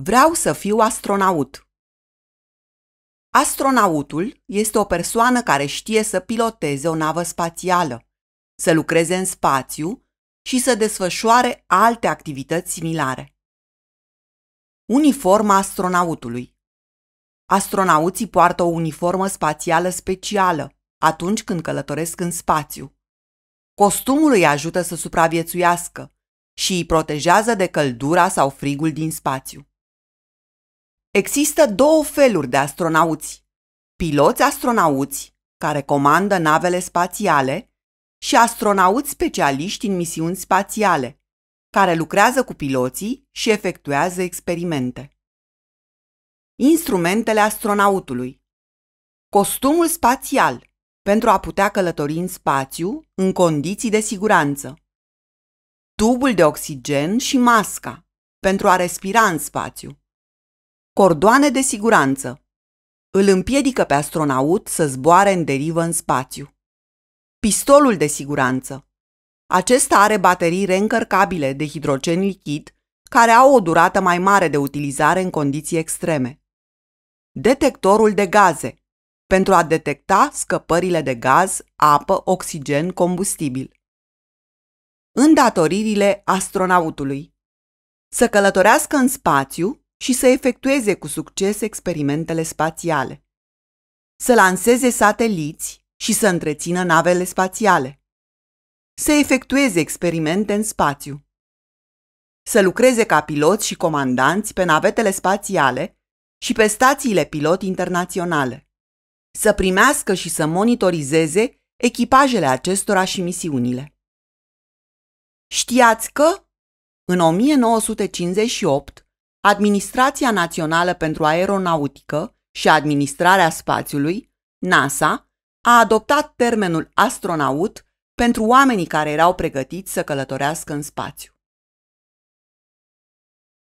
Vreau să fiu astronaut. Astronautul este o persoană care știe să piloteze o navă spațială, să lucreze în spațiu și să desfășoare alte activități similare. Uniforma astronautului Astronauții poartă o uniformă spațială specială atunci când călătoresc în spațiu. Costumul îi ajută să supraviețuiască și îi protejează de căldura sau frigul din spațiu. Există două feluri de astronauți. Piloți astronauți, care comandă navele spațiale, și astronauți specialiști în misiuni spațiale, care lucrează cu piloții și efectuează experimente. Instrumentele astronautului Costumul spațial, pentru a putea călători în spațiu în condiții de siguranță. Tubul de oxigen și masca, pentru a respira în spațiu Cordoane de siguranță Îl împiedică pe astronaut să zboare în derivă în spațiu. Pistolul de siguranță Acesta are baterii reîncărcabile de hidrogen lichid care au o durată mai mare de utilizare în condiții extreme. Detectorul de gaze pentru a detecta scăpările de gaz, apă, oxigen, combustibil. Îndatoririle astronautului Să călătorească în spațiu și să efectueze cu succes experimentele spațiale. Să lanseze sateliți și să întrețină navele spațiale. Să efectueze experimente în spațiu. Să lucreze ca piloți și comandanți pe navetele spațiale și pe stațiile pilot internaționale. Să primească și să monitorizeze echipajele acestora și misiunile. Știați că, în 1958, Administrația Națională pentru Aeronautică și Administrarea Spațiului, NASA, a adoptat termenul astronaut pentru oamenii care erau pregătiți să călătorească în spațiu.